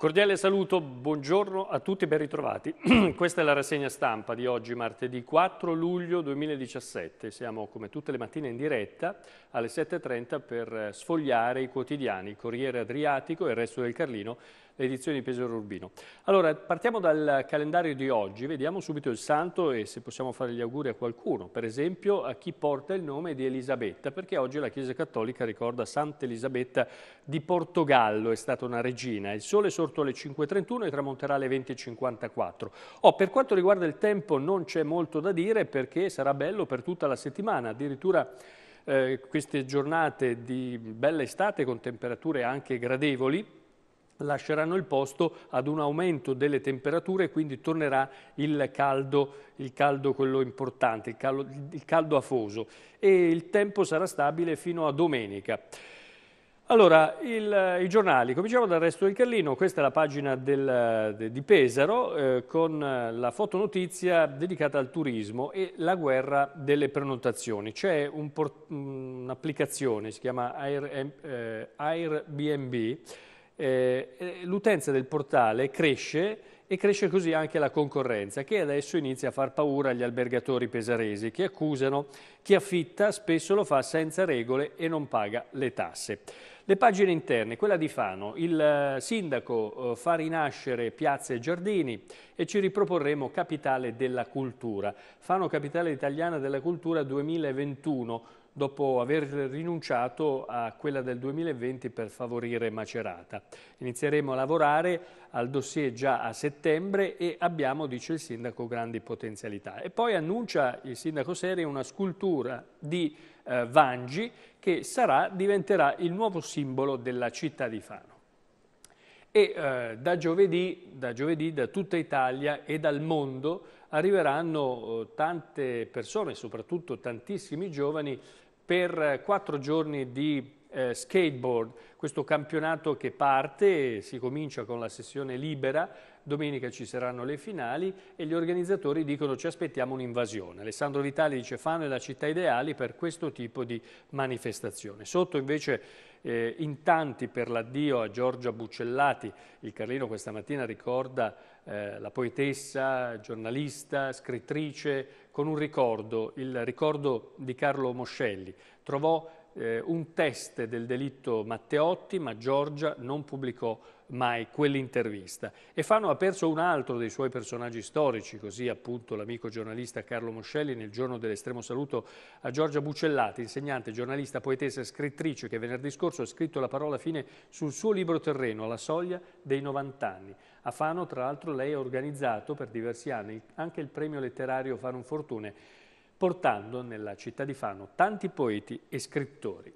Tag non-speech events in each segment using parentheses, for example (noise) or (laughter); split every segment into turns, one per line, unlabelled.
cordiale saluto, buongiorno a tutti e ben ritrovati. (clears throat) Questa è la rassegna stampa di oggi, martedì 4 luglio 2017. Siamo come tutte le mattine in diretta alle 7.30 per sfogliare i quotidiani Corriere Adriatico e il resto del Carlino edizione di Pesaro Urbino. Allora, partiamo dal calendario di oggi, vediamo subito il santo e se possiamo fare gli auguri a qualcuno, per esempio a chi porta il nome di Elisabetta, perché oggi la Chiesa Cattolica ricorda Santa Elisabetta di Portogallo, è stata una regina. Il sole è sorto alle 5.31 e tramonterà alle 20.54. Oh, per quanto riguarda il tempo non c'è molto da dire perché sarà bello per tutta la settimana, addirittura... Eh, queste giornate di bella estate con temperature anche gradevoli lasceranno il posto ad un aumento delle temperature e quindi tornerà il caldo, il caldo quello importante, il caldo, il caldo afoso e il tempo sarà stabile fino a domenica. Allora, il, i giornali, cominciamo dal resto del Carlino, questa è la pagina del, de, di Pesaro eh, con la fotonotizia dedicata al turismo e la guerra delle prenotazioni. C'è un'applicazione, si chiama Air, eh, Airbnb, eh, eh, l'utenza del portale cresce e cresce così anche la concorrenza che adesso inizia a far paura agli albergatori pesaresi che accusano chi affitta spesso lo fa senza regole e non paga le tasse. Le pagine interne, quella di Fano, il eh, sindaco fa rinascere piazze e giardini e ci riproporremo capitale della cultura. Fano capitale italiana della cultura 2021 dopo aver rinunciato a quella del 2020 per favorire Macerata. Inizieremo a lavorare al dossier già a settembre e abbiamo, dice il sindaco, grandi potenzialità. E poi annuncia il sindaco Seri una scultura di eh, Vangi che sarà, diventerà il nuovo simbolo della città di Fano e eh, da, giovedì, da, giovedì, da tutta Italia e dal mondo arriveranno eh, tante persone, soprattutto tantissimi giovani, per eh, quattro giorni di eh, skateboard, questo campionato che parte, si comincia con la sessione libera, domenica ci saranno le finali e gli organizzatori dicono ci aspettiamo un'invasione. Alessandro Vitali dice fanno la città ideale per questo tipo di manifestazione. Sotto invece eh, in tanti per l'addio a Giorgia Buccellati. Il Carlino questa mattina ricorda eh, la poetessa, giornalista, scrittrice, con un ricordo, il ricordo di Carlo Moscelli. Trovò eh, un test del delitto Matteotti, ma Giorgia non pubblicò mai quell'intervista. E Fano ha perso un altro dei suoi personaggi storici, così appunto l'amico giornalista Carlo Moscelli nel giorno dell'estremo saluto a Giorgia Bucellati, insegnante, giornalista, poetessa e scrittrice che venerdì scorso ha scritto la parola fine sul suo libro Terreno, alla soglia dei 90 anni. A Fano, tra l'altro, lei ha organizzato per diversi anni anche il premio letterario Fano Fortune portando nella città di Fano tanti poeti e scrittori.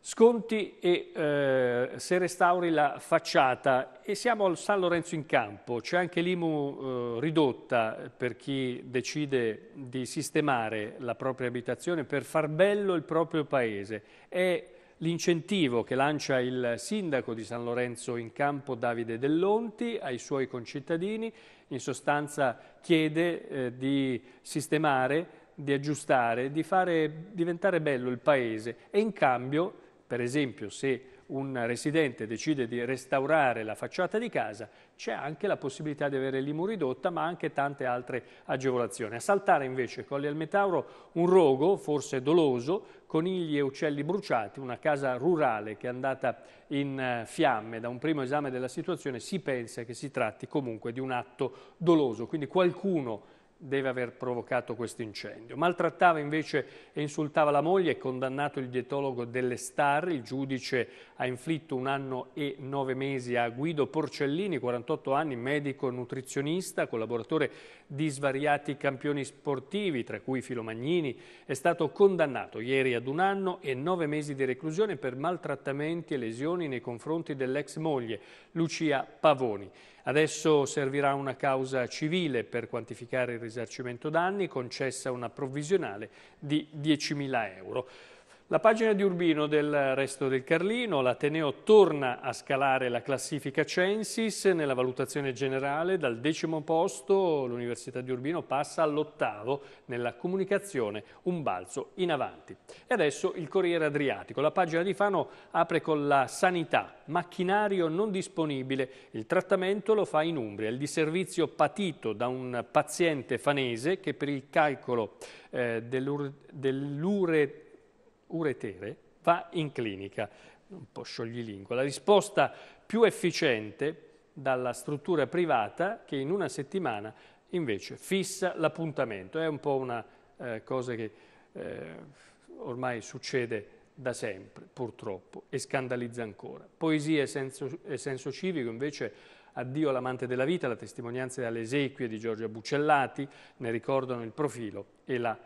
Sconti e eh, se restauri la facciata e siamo al San Lorenzo in campo, c'è anche l'IMU eh, ridotta per chi decide di sistemare la propria abitazione per far bello il proprio paese. È L'incentivo che lancia il sindaco di San Lorenzo in campo Davide Dell'Onti ai suoi concittadini in sostanza chiede eh, di sistemare di aggiustare, di fare diventare bello il paese e in cambio, per esempio, se un residente decide di restaurare la facciata di casa, c'è anche la possibilità di avere l'IMU ridotta, ma anche tante altre agevolazioni. A saltare invece Colli al Metauro un rogo, forse doloso, conigli e uccelli bruciati, una casa rurale che è andata in eh, fiamme da un primo esame della situazione, si pensa che si tratti comunque di un atto doloso, quindi qualcuno deve aver provocato questo incendio. Maltrattava invece e insultava la moglie, è condannato il dietologo delle Star, il giudice ha inflitto un anno e nove mesi a Guido Porcellini, 48 anni, medico nutrizionista, collaboratore di svariati campioni sportivi, tra cui Filomagnini, è stato condannato ieri ad un anno e nove mesi di reclusione per maltrattamenti e lesioni nei confronti dell'ex moglie, Lucia Pavoni. Adesso servirà una causa civile per quantificare il risarcimento danni, concessa una provvisionale di 10.000 euro. La pagina di Urbino del resto del Carlino, l'Ateneo torna a scalare la classifica Censis nella valutazione generale, dal decimo posto l'Università di Urbino passa all'ottavo nella comunicazione, un balzo in avanti. E adesso il Corriere Adriatico, la pagina di Fano apre con la sanità, macchinario non disponibile, il trattamento lo fa in Umbria, il disservizio patito da un paziente fanese che per il calcolo eh, dell'ure uretere, va in clinica. Un po' sciogli scioglilingua. La risposta più efficiente dalla struttura privata che in una settimana invece fissa l'appuntamento. È un po' una eh, cosa che eh, ormai succede da sempre, purtroppo, e scandalizza ancora. Poesia e senso, e senso civico invece Addio all'amante della vita, la testimonianza dalle esequie di Giorgia Bucellati, ne ricordano il profilo e la,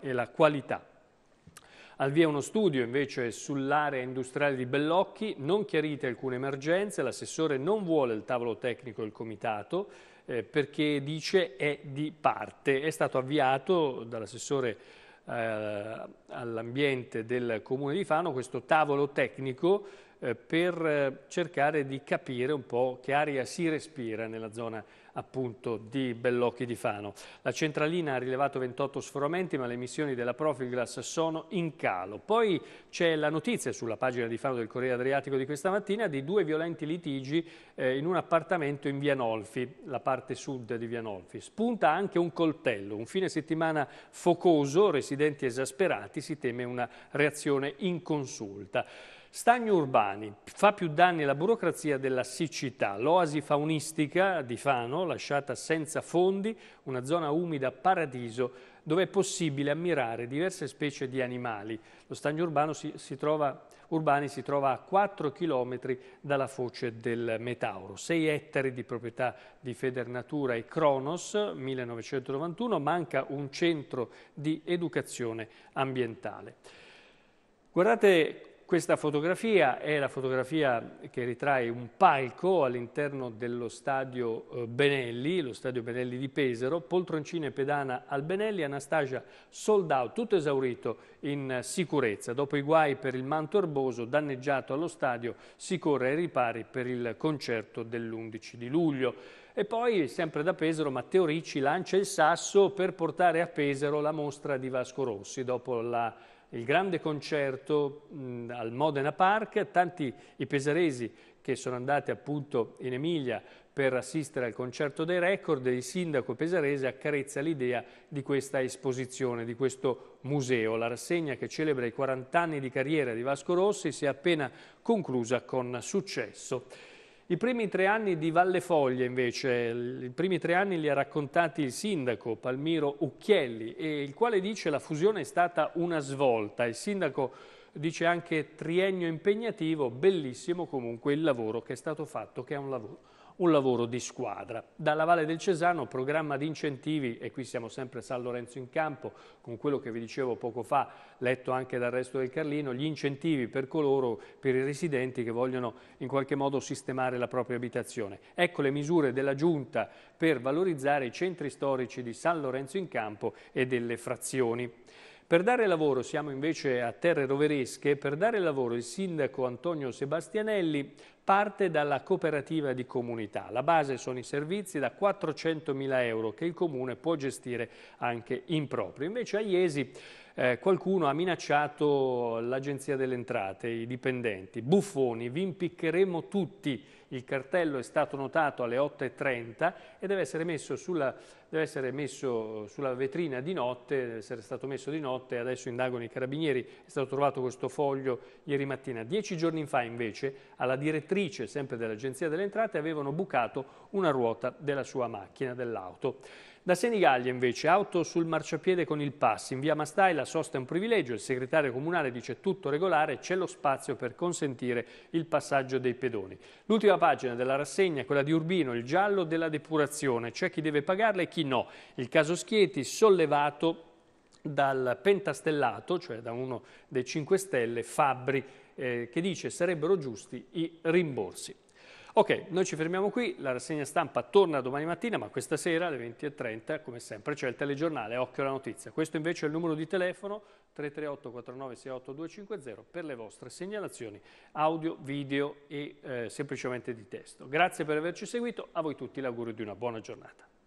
e la qualità. Al via uno studio invece sull'area industriale di Bellocchi, non chiarite alcune emergenze, l'assessore non vuole il tavolo tecnico del comitato eh, perché dice è di parte. È stato avviato dall'assessore eh, all'ambiente del comune di Fano questo tavolo tecnico eh, per eh, cercare di capire un po' che aria si respira nella zona appunto di Bellocchi di Fano. La centralina ha rilevato 28 sforamenti ma le emissioni della Profilglass sono in calo. Poi c'è la notizia sulla pagina di Fano del Corriere Adriatico di questa mattina di due violenti litigi eh, in un appartamento in Vianolfi, la parte sud di Vianolfi. Spunta anche un coltello, un fine settimana focoso, residenti esasperati, si teme una reazione inconsulta. Stagni urbani, fa più danni la burocrazia della siccità. L'oasi faunistica di Fano, lasciata senza fondi, una zona umida paradiso dove è possibile ammirare diverse specie di animali. Lo stagno urbano si, si trova, urbani si trova a 4 km dalla foce del Metauro, 6 ettari di proprietà di Federnatura e Cronos 1991, manca un centro di educazione ambientale. Guardate questa fotografia è la fotografia che ritrae un palco all'interno dello stadio eh, Benelli, lo stadio Benelli di Pesaro, poltroncine pedana al Benelli, Anastasia sold out, tutto esaurito in sicurezza. Dopo i guai per il manto erboso danneggiato allo stadio si corre ai ripari per il concerto dell'11 di luglio. E poi, sempre da Pesaro, Matteo Ricci lancia il sasso per portare a Pesaro la mostra di Vasco Rossi dopo la il grande concerto mh, al Modena Park, tanti i pesaresi che sono andati appunto in Emilia per assistere al concerto dei record, il sindaco pesarese accarezza l'idea di questa esposizione, di questo museo. La rassegna che celebra i 40 anni di carriera di Vasco Rossi si è appena conclusa con successo. I primi tre anni di Valle Foglia invece, i primi tre anni li ha raccontati il sindaco Palmiro Ucchielli, il quale dice che la fusione è stata una svolta. Il sindaco dice anche triennio impegnativo, bellissimo comunque il lavoro che è stato fatto, che è un lavoro un lavoro di squadra. Dalla Valle del Cesano programma di incentivi, e qui siamo sempre a San Lorenzo in campo, con quello che vi dicevo poco fa, letto anche dal resto del Carlino, gli incentivi per coloro, per i residenti che vogliono in qualche modo sistemare la propria abitazione. Ecco le misure della Giunta per valorizzare i centri storici di San Lorenzo in campo e delle frazioni. Per dare lavoro, siamo invece a terre roveresche, per dare lavoro il sindaco Antonio Sebastianelli parte dalla cooperativa di comunità. La base sono i servizi da 400.000 euro che il Comune può gestire anche in proprio. Invece a Iesi eh, qualcuno ha minacciato l'Agenzia delle Entrate, i dipendenti. Buffoni, vi impiccheremo tutti il cartello è stato notato alle 8.30 e deve essere messo sulla deve essere messo sulla vetrina di notte, deve essere stato messo di notte, adesso indagano i carabinieri, è stato trovato questo foglio ieri mattina. Dieci giorni fa invece alla direttrice, sempre dell'Agenzia delle Entrate, avevano bucato una ruota della sua macchina, dell'auto. Da Senigallia invece, auto sul marciapiede con il pass. In via Mastai la sosta è un privilegio, il segretario comunale dice tutto regolare, c'è lo spazio per consentire il passaggio dei pedoni. L'ultima pagina della rassegna è quella di Urbino, il giallo della depurazione, c'è chi deve pagarla e chi no. Il caso Schieti sollevato dal pentastellato, cioè da uno dei 5 Stelle, Fabbri, eh, che dice sarebbero giusti i rimborsi. Ok, noi ci fermiamo qui, la rassegna stampa torna domani mattina, ma questa sera alle 20.30, come sempre, c'è il telegiornale Occhio alla Notizia. Questo invece è il numero di telefono 338 4968 250 per le vostre segnalazioni audio, video e eh, semplicemente di testo. Grazie per averci seguito, a voi tutti l'augurio di una buona giornata.